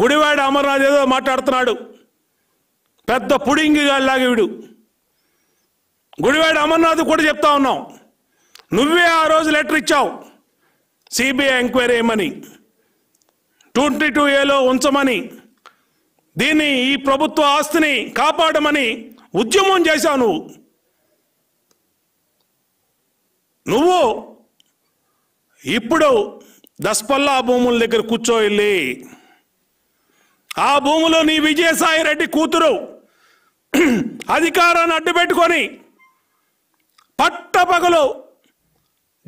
గుడివాడ అమర్నాథ్ ఏదో మాట్లాడుతున్నాడు పెద్ద పుడింగి గాల్లాగా వీడు గుడివాడ అమర్నాథ్ కూడా చెప్తా ఉన్నావు నువ్వే ఆ రోజు లెటర్ ఇచ్చావు సిబిఐ ఎంక్వైరీ ఏమని ట్వంటీ టూ ఏలో ఉంచమని దీన్ని ఈ ప్రభుత్వ ఆస్తిని కాపాడమని ఉద్యమం చేశావు నువ్వు నువ్వు ఇప్పుడు దస్పల్లా భూముల దగ్గర కూర్చోవెళ్ళి ఆ భూములో నీ విజయసాయి రెడ్డి కూతురు అధికారాన్ని అడ్డుపెట్టుకొని పట్టపగలు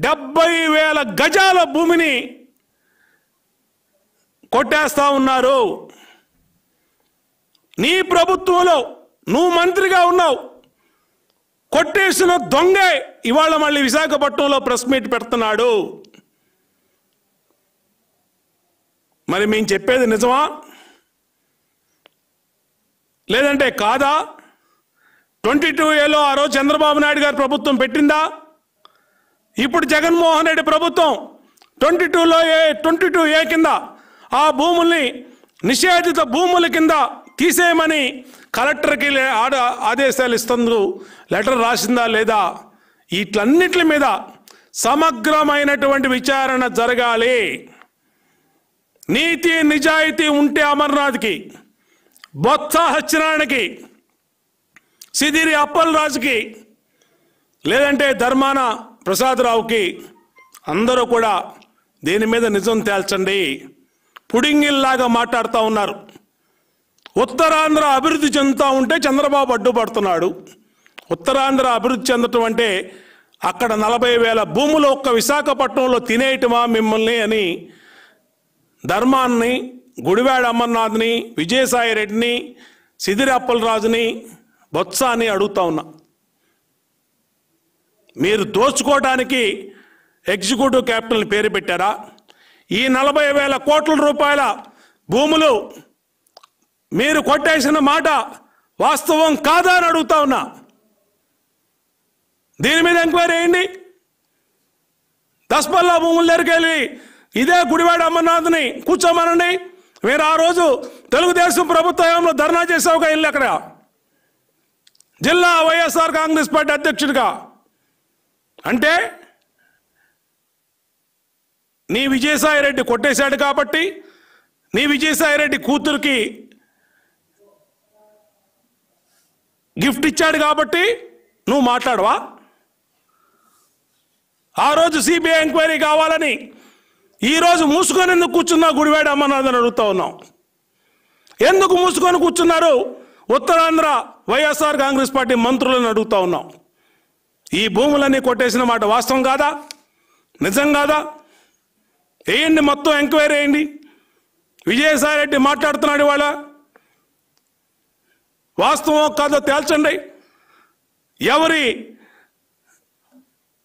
డెబ్బై వేల గజాల భూమిని కొట్టేస్తా ఉన్నారు నీ ప్రభుత్వంలో నువ్వు మంత్రిగా ఉన్నావు కొట్టేసిన దొంగే ఇవాళ మళ్ళీ విశాఖపట్నంలో ప్రెస్ మీట్ పెడుతున్నాడు మరి మేము చెప్పేది నిజమా లేదంటే కాదా ట్వంటీ టూ ఏలో ఆ రోజు చంద్రబాబు నాయుడు గారు ప్రభుత్వం పెట్టిందా ఇప్పుడు జగన్మోహన్ రెడ్డి ప్రభుత్వం ట్వంటీ టూలో ఏ ట్వంటీ టూ ఏ కింద ఆ భూముల్ని నిషేధిత భూముల కింద తీసేయమని కలెక్టర్కి ఆడ ఆదేశాలు ఇస్తుండ్రు లెటర్ రాసిందా లేదా వీటన్నిటి మీద సమగ్రమైనటువంటి విచారణ జరగాలి నీతి నిజాయితీ ఉంటే అమర్నాథ్కి బొత్స సత్యనారాయణకి సిదిరి అప్పలరాజుకి లేదంటే ధర్మాన ప్రసాదరావుకి అందరూ కూడా దీని మీద నిజం తేల్చండి పుడింగిల్లాగా మాట్లాడుతూ ఉన్నారు ఉత్తరాంధ్ర అభివృద్ధి చెందుతూ ఉంటే చంద్రబాబు అడ్డుపడుతున్నాడు ఉత్తరాంధ్ర అభివృద్ధి చెందటం అంటే అక్కడ నలభై వేల భూములు ఒక్క విశాఖపట్నంలో తినేయటమా మిమ్మల్ని అని ధర్మాన్ని గుడివాడ అమర్నాథ్ని విజయసాయి రెడ్డిని సిదిరి అప్పలరాజుని బొత్స అని అడుగుతా ఉన్నా మీరు దోచుకోవడానికి ఎగ్జిక్యూటివ్ క్యాపిటల్ పేరు పెట్టారా ఈ నలభై వేల కోట్ల రూపాయల భూములు మీరు కొట్టేసిన మాట వాస్తవం కాదా అని అడుగుతా ఉన్నా దీని మీద ఎంక్వైరీ వేయండి దస్పల్లా భూములు దగ్గరికి వెళ్ళి ఇదే గుడివాడ అమర్నాథ్ని కూర్చోమనండి మీరు ఆ రోజు తెలుగుదేశం ప్రభుత్వంలో ధర్నా చేసావుగా వెళ్ళి అక్కడ జిల్లా వైఎస్ఆర్ కాంగ్రెస్ పార్టీ అధ్యక్షుడిగా అంటే నీ విజయసాయిరెడ్డి కొట్టేశాడు కాబట్టి నీ విజయసాయిరెడ్డి కూతురికి గిఫ్ట్ ఇచ్చాడు కాబట్టి నువ్వు మాట్లాడవా ఆ రోజు సిబిఐ ఎంక్వైరీ కావాలని ఈరోజు మూసుకొని ఎందుకు కూర్చున్నా గుడివాడ అమర్నాథ్ అడుగుతా ఉన్నాం ఎందుకు మూసుకొని కూర్చున్నారు ఉత్తరాంధ్ర వైఎస్ఆర్ కాంగ్రెస్ పార్టీ మంత్రులను అడుగుతా ఉన్నాం ఈ భూములన్నీ కొట్టేసిన మాట వాస్తవం కాదా నిజం కాదా వేయండి మొత్తం ఎంక్వైరీ వేయండి విజయసాయి రెడ్డి మాట్లాడుతున్నాడు ఇవాళ వాస్తవం కాదో తేల్చండి ఎవరి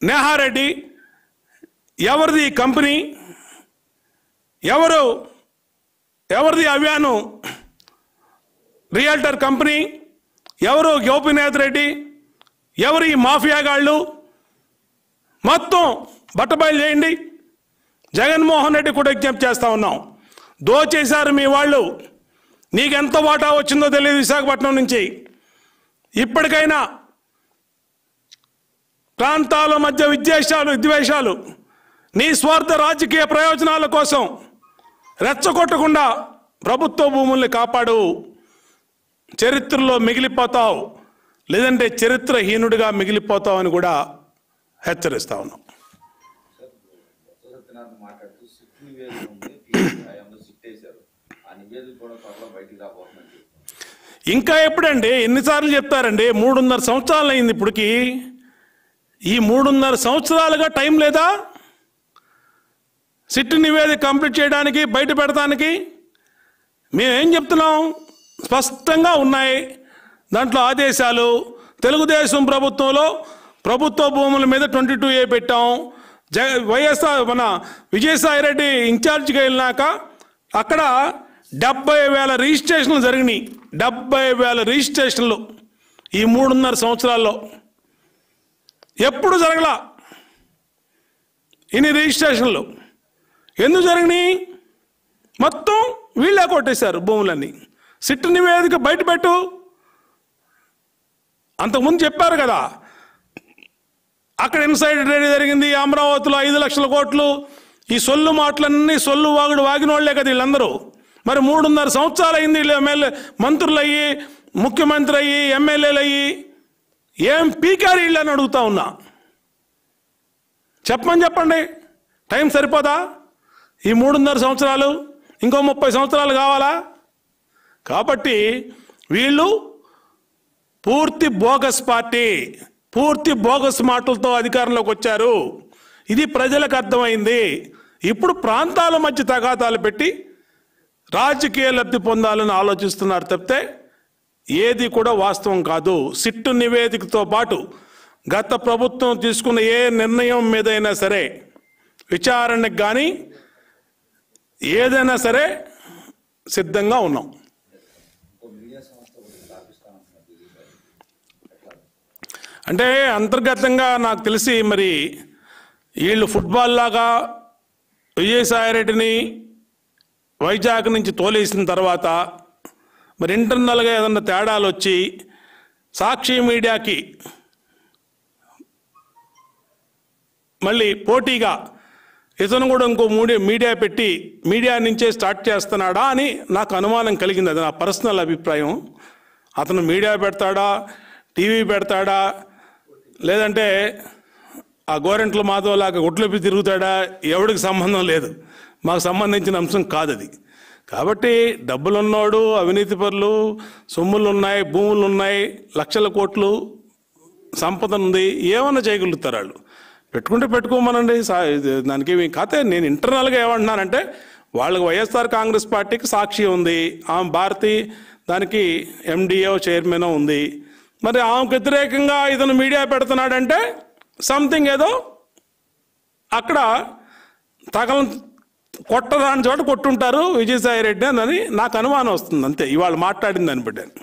నేహారెడ్డి ఎవరిది కంపెనీ ఎవరు ఎవరిది అవ్యాను రియల్టర్ కంపెనీ ఎవరు గోపీనాథ్ రెడ్డి ఎవరు ఈ మాఫియాగాళ్ళు మొత్తం బట్టబయలు చేయండి జగన్మోహన్ రెడ్డి కూడా విజ్ఞప్తి చేస్తూ ఉన్నాం దోచేశారు మీ వాళ్ళు నీకెంత వాటా వచ్చిందో తెలియదు విశాఖపట్నం నుంచి ఇప్పటికైనా ప్రాంతాల మధ్య విద్వేషాలు విద్వేషాలు నీ స్వార్థ రాజకీయ ప్రయోజనాల కోసం రెచ్చగొట్టకుండా ప్రభుత్వ భూముల్ని కాపాడు చరిత్రలో మిగిలిపోతావు లేదంటే చరిత్రహీనుడిగా మిగిలిపోతావు అని కూడా హెచ్చరిస్తా ఉన్నాం ఇంకా ఎప్పుడండి ఎన్నిసార్లు చెప్తారండి మూడున్నర సంవత్సరాలు అయింది ఇప్పటికీ ఈ మూడున్నర సంవత్సరాలుగా టైం లేదా సిట్ నివేదిక కంప్లీట్ చేయడానికి బయట పెడతానికి మేమేం చెప్తున్నాం స్పష్టంగా ఉన్నాయి దాంట్లో ఆదేశాలు తెలుగుదేశం ప్రభుత్వంలో ప్రభుత్వ భూముల మీద ట్వంటీ టూ ఏ పెట్టాం జ వైఎస్ఆర్ మన విజయసాయిరెడ్డి ఇన్ఛార్జ్కి వెళ్ళినాక అక్కడ డెబ్బై వేల రిజిస్ట్రేషన్లు జరిగినాయి డెబ్బై వేల రిజిస్ట్రేషన్లు ఈ మూడున్నర సంవత్సరాల్లో ఎప్పుడు జరగల ఇన్ని రిజిస్ట్రేషన్లు ఎందుకు జరగని మొత్తం వీళ్ళే కొట్టేశారు భూములన్నీ సిట్టు నివేదిక బయట పెట్టు అంతకుముందు చెప్పారు కదా అక్కడ ఇన్సైడ్ ట్రేడ్ జరిగింది అమరావతిలో ఐదు లక్షల కోట్లు ఈ సొల్లు మాటలన్నీ సొల్లు వాగుడు వాగిన వాళ్ళే కదా వీళ్ళందరూ మరి మూడున్నర సంవత్సరాలు అయింది వీళ్ళు ఎమ్మెల్యే మంత్రులు అయ్యి ముఖ్యమంత్రి అయ్యి ఎమ్మెల్యేలు అయ్యి ఏం పీకారు వీళ్ళని అడుగుతా ఉన్నా చెప్పమని చెప్పండి టైం సరిపోదా ఈ మూడున్నర సంవత్సరాలు ఇంకో ముప్పై సంవత్సరాలు కావాలా కాబట్టి వీళ్ళు పూర్తి బోగస్ పార్టీ పూర్తి బోగస్ మాటలతో అధికారంలోకి వచ్చారు ఇది ప్రజలకు అర్థమైంది ఇప్పుడు ప్రాంతాల మధ్య తగాదాలు పెట్టి రాజకీయ లబ్ధి పొందాలని ఆలోచిస్తున్నారు తప్పితే ఏది కూడా వాస్తవం కాదు సిట్టు నివేదికతో పాటు గత ప్రభుత్వం తీసుకున్న ఏ నిర్ణయం మీదైనా సరే విచారణకు కానీ ఏదైనా సరే సిద్ధంగా ఉన్నాం అంటే అంతర్గతంగా నాకు తెలిసి మరి వీళ్ళు ఫుట్బాల్ లాగా విజయసాయిరెడ్డిని వైజాగ్ నుంచి తోలేసిన తర్వాత మరి ఇంటర్నల్గా ఏదన్నా తేడాలు వచ్చి సాక్షి మీడియాకి మళ్ళీ పోటీగా ఇతను కూడా ఇంకో మూడే మీడియా పెట్టి మీడియా నుంచే స్టార్ట్ చేస్తున్నాడా అని నాకు అనుమానం కలిగింది అది నా పర్సనల్ అభిప్రాయం అతను మీడియా పెడతాడా టీవీ పెడతాడా లేదంటే ఆ గోరెంట్ల మాధవ్ లాగా ఒట్లొప్పి తిరుగుతాడా ఎవడికి సంబంధం లేదు మాకు సంబంధించిన అంశం కాదు అది కాబట్టి డబ్బులున్నోడు అవినీతి పనులు సొమ్ములు ఉన్నాయి భూములు ఉన్నాయి లక్షల కోట్లు సంపద ఉంది ఏమన్నా చేయగలుగుతారు వాళ్ళు పెట్టుకుంటే పెట్టుకోమనండి దానికి కాకపోతే నేను ఇంటర్నల్గా ఏమంటున్నానంటే వాళ్ళకి వైఎస్ఆర్ కాంగ్రెస్ పార్టీకి సాక్షి ఉంది ఆమె భారతి దానికి ఎండిఓ చైర్మన్ ఉంది మరి ఆమెకు వ్యతిరేకంగా ఇతను మీడియా పెడుతున్నాడంటే సంథింగ్ ఏదో అక్కడ తగలం కొట్టదాని చోట కొట్టుంటారు విజయసాయి రెడ్డి అని నాకు అనుమానం వస్తుంది అంతే ఇవాళ మాట్లాడింది దాన్ని బట్టి